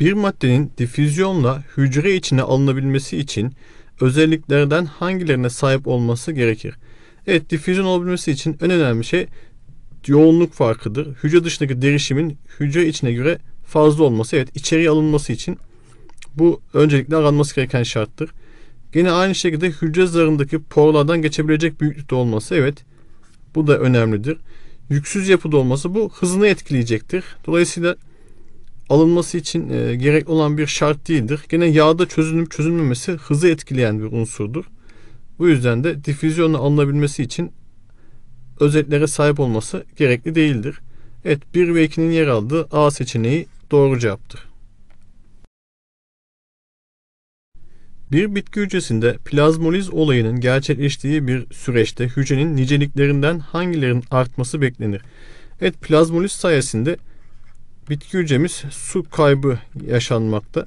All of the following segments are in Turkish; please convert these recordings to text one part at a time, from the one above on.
Bir maddenin difüzyonla hücre içine alınabilmesi için özelliklerden hangilerine sahip olması gerekir? Evet difüzyon olabilmesi için en önemli şey yoğunluk farkıdır. Hücre dışındaki derişimin hücre içine göre fazla olması evet içeriye alınması için bu öncelikle aranması gereken şarttır. Yine aynı şekilde hücre zarındaki porlardan geçebilecek büyüklükte olması evet bu da önemlidir. Yüksüz yapıda olması bu hızını etkileyecektir. Dolayısıyla alınması için e, gerekli olan bir şart değildir. Gene yağda çözünüp çözünmemesi hızı etkileyen bir unsurdur. Bu yüzden de difüzyonla alınabilmesi için özetlere sahip olması gerekli değildir. Evet 1 ve 2'nin yer aldığı A seçeneği doğru cevaptır. Bir bitki hücresinde plazmoliz olayının gerçekleştiği bir süreçte hücrenin niceliklerinden hangilerinin artması beklenir? Evet plazmoliz sayesinde bitki hücremiz su kaybı yaşanmakta.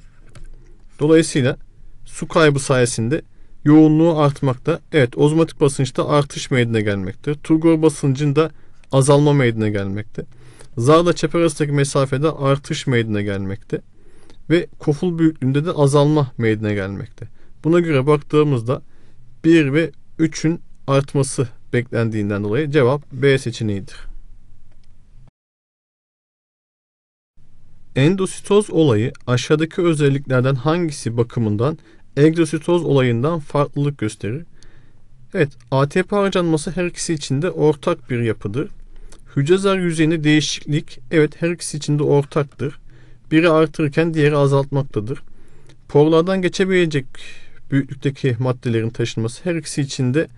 Dolayısıyla su kaybı sayesinde yoğunluğu artmakta. Evet ozmotik basınçta artış meydana gelmekte. Turgor basıncında azalma meydana gelmekte. Zarla çeper arasındaki mesafede artış meydana gelmekte. Ve koful büyüklüğünde de azalma meydana gelmekte. Buna göre baktığımızda 1 ve 3'ün artması beklendiğinden dolayı cevap B seçeneğidir. Endositoz olayı aşağıdaki özelliklerden hangisi bakımından egzositoz olayından farklılık gösterir? Evet, ATP harcanması her ikisi için de ortak bir yapıdır. Hücre zar yüzeyinde değişiklik, evet her ikisi için de ortaktır. Biri artırken diğeri azaltmaktadır. Porlardan geçebilecek büyüklükteki maddelerin taşınması her ikisi için de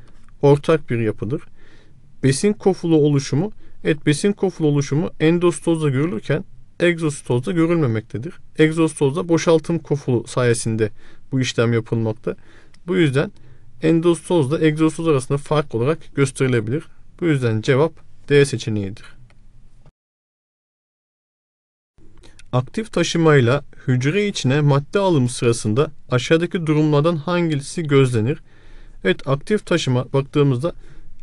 ortak bir yapıdır. Besin kofulu oluşumu, evet besin kofulu oluşumu endositozda görülürken tozda görülmemektedir. tozda boşaltım kofulu sayesinde bu işlem yapılmakta. Bu yüzden endoz tozla endostozla toz arasında fark olarak gösterilebilir. Bu yüzden cevap D seçeneğidir. Aktif taşımayla hücre içine madde alımı sırasında aşağıdaki durumlardan hangisi gözlenir? Evet aktif taşıma baktığımızda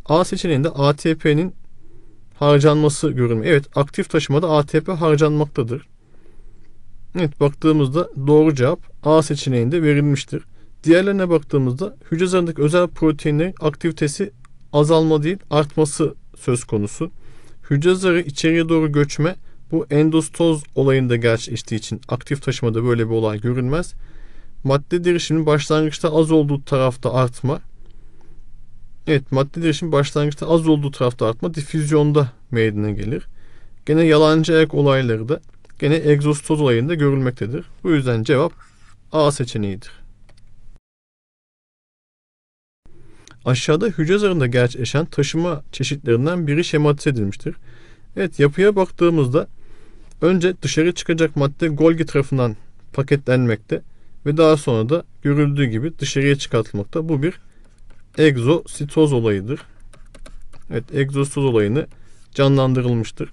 A seçeneğinde ATP'nin harcanması görülmüyor. Evet aktif taşımada ATP harcanmaktadır. Evet baktığımızda doğru cevap A seçeneğinde verilmiştir. Diğerlerine baktığımızda hücre zarındaki özel proteinlerin aktivitesi azalma değil artması söz konusu. Hücre zarı içeriye doğru göçme bu endostoz olayında gerçekleştiği için aktif taşımada böyle bir olay görülmez. Madde derişiminin başlangıçta az olduğu tarafta artma, Evet maddi değişim başlangıçta az olduğu tarafta artma difüzyonda meydana gelir. Gene yalancı ayak olayları da gene egzoz egzostoz olayında görülmektedir. Bu yüzden cevap A seçeneğidir. Aşağıda hücre zarında gerçekleşen taşıma çeşitlerinden biri şematize edilmiştir. Evet yapıya baktığımızda önce dışarı çıkacak madde Golgi tarafından paketlenmekte ve daha sonra da görüldüğü gibi dışarıya çıkartılmakta. Bu bir egzositoz olayıdır. Evet egzositoz olayını canlandırılmıştır.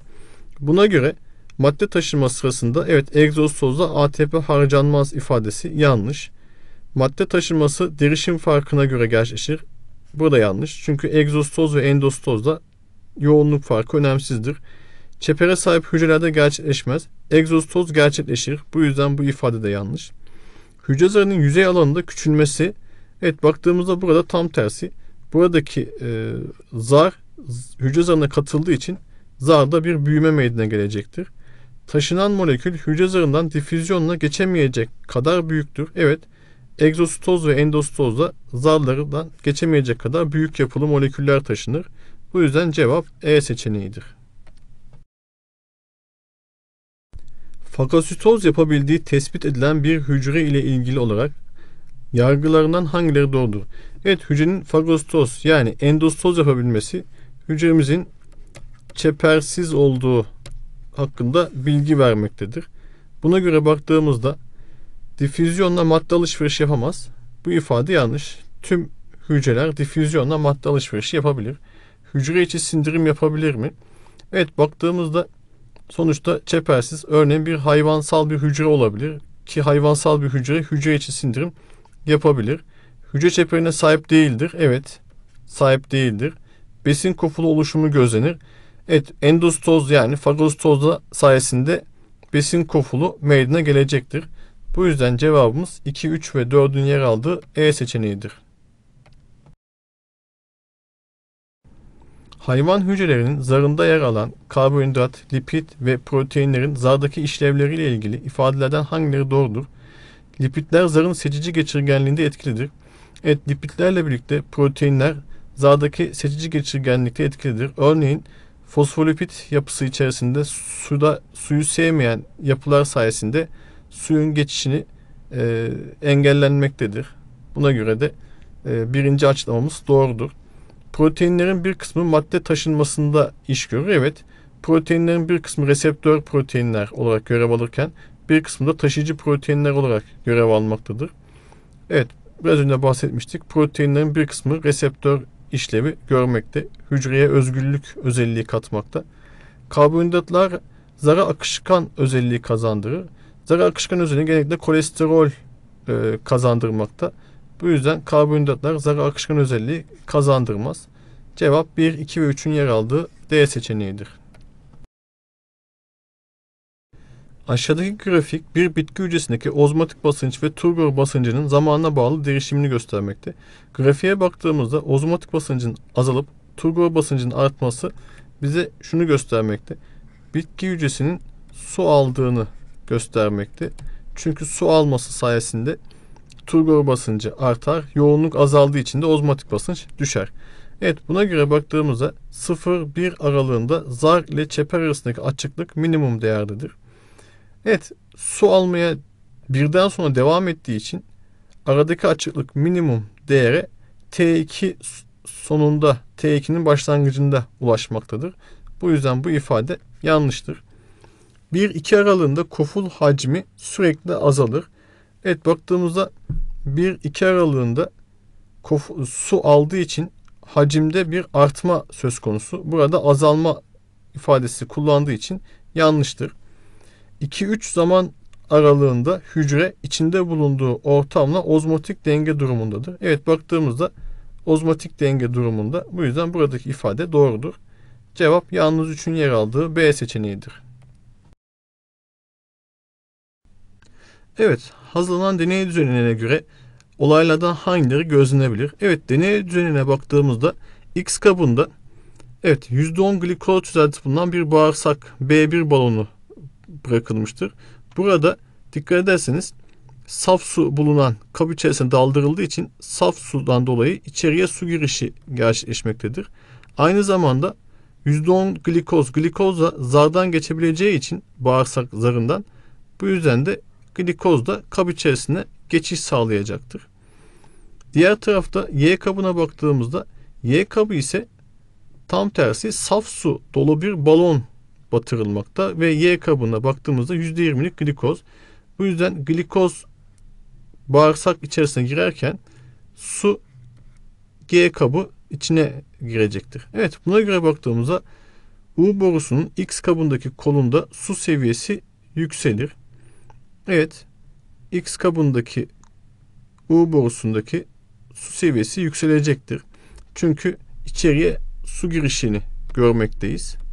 Buna göre madde taşıma sırasında evet egzostozda ATP harcanmaz ifadesi yanlış. Madde taşıması derişim farkına göre gerçekleşir. Bu da yanlış. Çünkü egzostoz ve endostozda yoğunluk farkı önemsizdir. Çepere sahip hücrelerde gerçekleşmez. Egzostoz gerçekleşir. Bu yüzden bu ifade de yanlış. Hücre zarının yüzey alanında küçülmesi Evet baktığımızda burada tam tersi. Buradaki e, zar hücre zarına katıldığı için zarda bir büyüme meydana gelecektir. Taşınan molekül hücre zarından difüzyonla geçemeyecek kadar büyüktür. Evet egzostoz ve endostozda zarlardan geçemeyecek kadar büyük yapılı moleküller taşınır. Bu yüzden cevap E seçeneğidir. Fagositoz yapabildiği tespit edilen bir hücre ile ilgili olarak Yargılarından hangileri doğrudur? Evet hücrenin fagostoz yani endostoz yapabilmesi hücremizin çepersiz olduğu hakkında bilgi vermektedir. Buna göre baktığımızda difüzyonla madde alışverişi yapamaz. Bu ifade yanlış. Tüm hücreler difüzyonla madde alışverişi yapabilir. Hücre içi sindirim yapabilir mi? Evet baktığımızda sonuçta çepersiz örneğin bir hayvansal bir hücre olabilir ki hayvansal bir hücre hücre içi sindirim yapabilir. Hücre çeperine sahip değildir. Evet, sahip değildir. Besin kofulu oluşumu gözlenir. Evet, endostoz yani fagostozda sayesinde besin kofulu meydana gelecektir. Bu yüzden cevabımız 2, 3 ve 4'ün yer aldığı E seçeneğidir. Hayvan hücrelerinin zarında yer alan karbonhidrat, lipid ve proteinlerin zardaki işlevleriyle ilgili ifadelerden hangileri doğrudur? Lipidler zarın seçici geçirgenliğinde etkilidir. Evet lipidlerle birlikte proteinler zardaki seçici geçirgenlikte etkilidir. Örneğin fosfolipid yapısı içerisinde suda suyu sevmeyen yapılar sayesinde suyun geçişini e, engellenmektedir. Buna göre de e, birinci açıklamamız doğrudur. Proteinlerin bir kısmı madde taşınmasında iş görür. Evet, proteinlerin bir kısmı reseptör proteinler olarak görev alırken bir kısmında taşıyıcı proteinler olarak görev almaktadır. Evet, biraz önce bahsetmiştik. Proteinlerin bir kısmı reseptör işlevi görmekte. Hücreye özgürlük özelliği katmakta. Karbonhidratlar zara akışkan özelliği kazandırır. Zara akışkan özelliği genellikle kolesterol e, kazandırmakta. Bu yüzden karbonhidratlar zara akışkan özelliği kazandırmaz. Cevap 1, 2 ve 3'ün yer aldığı D seçeneğidir. Aşağıdaki grafik bir bitki hücresindeki ozmotik basınç ve turgor basıncının zamanına bağlı değişimini göstermekte. Grafiğe baktığımızda ozmotik basıncın azalıp turgor basıncının artması bize şunu göstermekte. Bitki hücresinin su aldığını göstermekte. Çünkü su alması sayesinde turgor basıncı artar, yoğunluk azaldığı için de ozmotik basınç düşer. Evet buna göre baktığımızda 0-1 aralığında zar ile çeper arasındaki açıklık minimum değerlidir. Evet su almaya birden sonra devam ettiği için aradaki açıklık minimum değere T2 sonunda T2'nin başlangıcında ulaşmaktadır. Bu yüzden bu ifade yanlıştır. 1-2 aralığında koful hacmi sürekli azalır. Evet baktığımızda 1-2 aralığında su aldığı için hacimde bir artma söz konusu. Burada azalma ifadesi kullandığı için yanlıştır. 2-3 zaman aralığında hücre içinde bulunduğu ortamla ozmotik denge durumundadır. Evet baktığımızda ozmotik denge durumunda. Bu yüzden buradaki ifade doğrudur. Cevap yalnız 3'ün yer aldığı B seçeneğidir. Evet, hazırlanan deney düzenine göre olaylardan hangileri gözlenebilir? Evet, deney düzenine baktığımızda X kabında evet %10 glikoz çözeltisi bulunan bir bağırsak B1 balonu bırakılmıştır. Burada dikkat ederseniz saf su bulunan kap içerisine daldırıldığı için saf sudan dolayı içeriye su girişi gerçekleşmektedir. Aynı zamanda %10 glikoz, glikoz da zardan geçebileceği için bağırsak zarından bu yüzden de glikoz da kap içerisine geçiş sağlayacaktır. Diğer tarafta Y kabına baktığımızda Y kabı ise tam tersi saf su dolu bir balon batırılmakta ve Y kabına baktığımızda %20'lik glikoz. Bu yüzden glikoz bağırsak içerisine girerken su G kabı içine girecektir. Evet buna göre baktığımızda U borusunun X kabındaki kolunda su seviyesi yükselir. Evet X kabındaki U borusundaki su seviyesi yükselecektir. Çünkü içeriye su girişini görmekteyiz.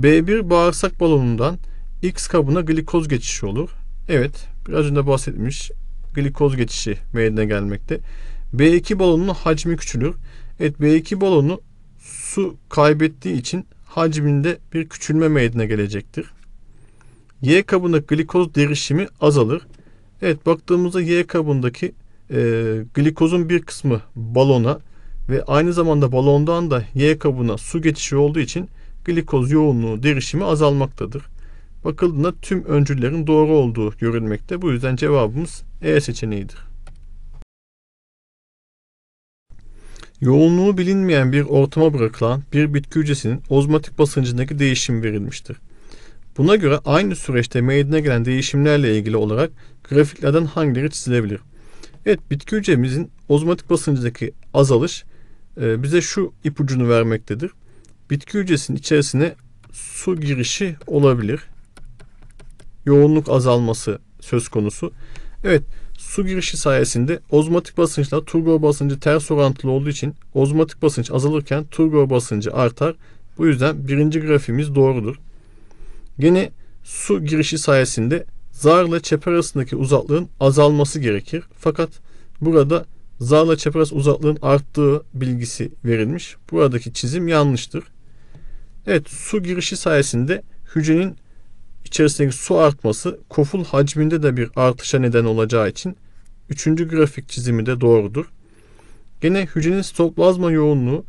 B1 bağırsak balonundan X kabına glikoz geçişi olur. Evet, biraz önce bahsetmiş glikoz geçişi meydana gelmekte. B2 balonunun hacmi küçülür. Evet, B2 balonu su kaybettiği için hacminde bir küçülme meydana gelecektir. Y kabında glikoz derişimi azalır. Evet baktığımızda Y kabındaki e, glikozun bir kısmı balona ve aynı zamanda balondan da Y kabına su geçişi olduğu için glikoz yoğunluğu derişimi azalmaktadır. Bakıldığında tüm öncüllerin doğru olduğu görülmekte. Bu yüzden cevabımız E seçeneğidir. Yoğunluğu bilinmeyen bir ortama bırakılan bir bitki hücresinin ozmatik basıncındaki değişim verilmiştir. Buna göre aynı süreçte meydana gelen değişimlerle ilgili olarak grafiklerden hangileri çizilebilir? Evet bitki hücremizin ozmatik basıncındaki azalış e, bize şu ipucunu vermektedir. Bitki hücresinin içerisine su girişi olabilir. Yoğunluk azalması söz konusu. Evet, su girişi sayesinde ozmotik basınçla turgor basıncı ters orantılı olduğu için ozmotik basınç azalırken turgor basıncı artar. Bu yüzden birinci grafimiz doğrudur. Gene su girişi sayesinde zarla ile çeper arasındaki uzaklığın azalması gerekir. Fakat burada zarla çeper arası uzaklığın arttığı bilgisi verilmiş. Buradaki çizim yanlıştır. Evet su girişi sayesinde hücrenin içerisindeki su artması koful hacminde de bir artışa neden olacağı için 3. grafik çizimi de doğrudur. Gene hücrenin sitoplazma yoğunluğu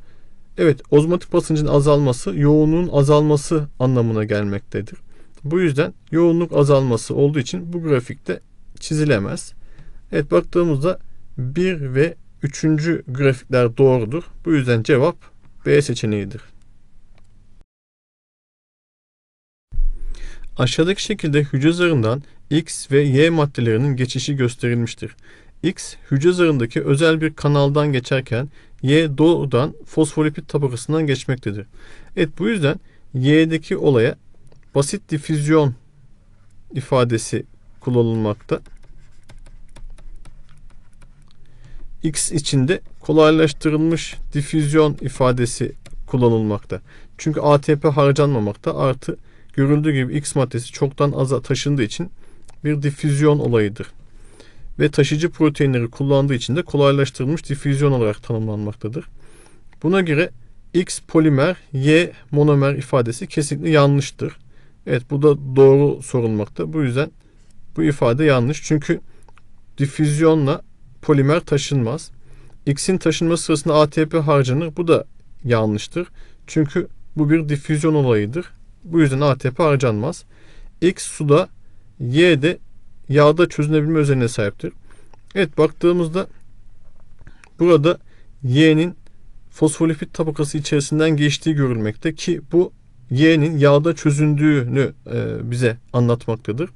evet ozmotik basıncın azalması yoğunluğun azalması anlamına gelmektedir. Bu yüzden yoğunluk azalması olduğu için bu grafikte çizilemez. Evet baktığımızda 1 ve 3. grafikler doğrudur. Bu yüzden cevap B seçeneğidir. Aşağıdaki şekilde hücre zarından X ve Y maddelerinin geçişi gösterilmiştir. X hücre zarındaki özel bir kanaldan geçerken Y doğrudan fosfolipid tabakasından geçmektedir. Evet bu yüzden Y'deki olaya basit difüzyon ifadesi kullanılmakta. X içinde kolaylaştırılmış difüzyon ifadesi kullanılmakta. Çünkü ATP harcanmamakta artı Görüldüğü gibi X maddesi çoktan aza taşındığı için bir difüzyon olayıdır. Ve taşıcı proteinleri kullandığı için de kolaylaştırılmış difüzyon olarak tanımlanmaktadır. Buna göre X polimer, Y monomer ifadesi kesinlikle yanlıştır. Evet bu da doğru sorulmakta. Bu yüzden bu ifade yanlış. Çünkü difüzyonla polimer taşınmaz. X'in taşınması sırasında ATP harcanır. Bu da yanlıştır. Çünkü bu bir difüzyon olayıdır. Bu yüzden ATP harcanmaz. X suda, Y de yağda çözünebilme özelliğine sahiptir. Evet baktığımızda burada Y'nin fosfolipid tabakası içerisinden geçtiği görülmekte ki bu Y'nin yağda çözündüğünü e, bize anlatmaktadır.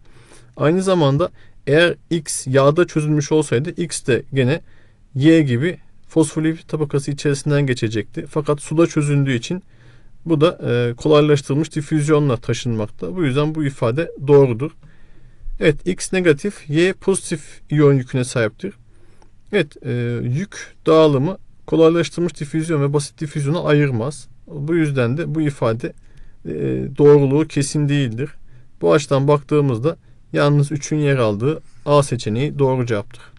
Aynı zamanda eğer X yağda çözülmüş olsaydı X de gene Y gibi fosfolipid tabakası içerisinden geçecekti. Fakat suda çözündüğü için bu da e, kolaylaştırılmış difüzyonla taşınmakta. Bu yüzden bu ifade doğrudur. Evet X negatif, Y pozitif iyon yüküne sahiptir. Evet e, yük dağılımı kolaylaştırılmış difüzyon ve basit difüzyonu ayırmaz. Bu yüzden de bu ifade e, doğruluğu kesin değildir. Bu açıdan baktığımızda yalnız 3'ün yer aldığı A seçeneği doğru cevaptır.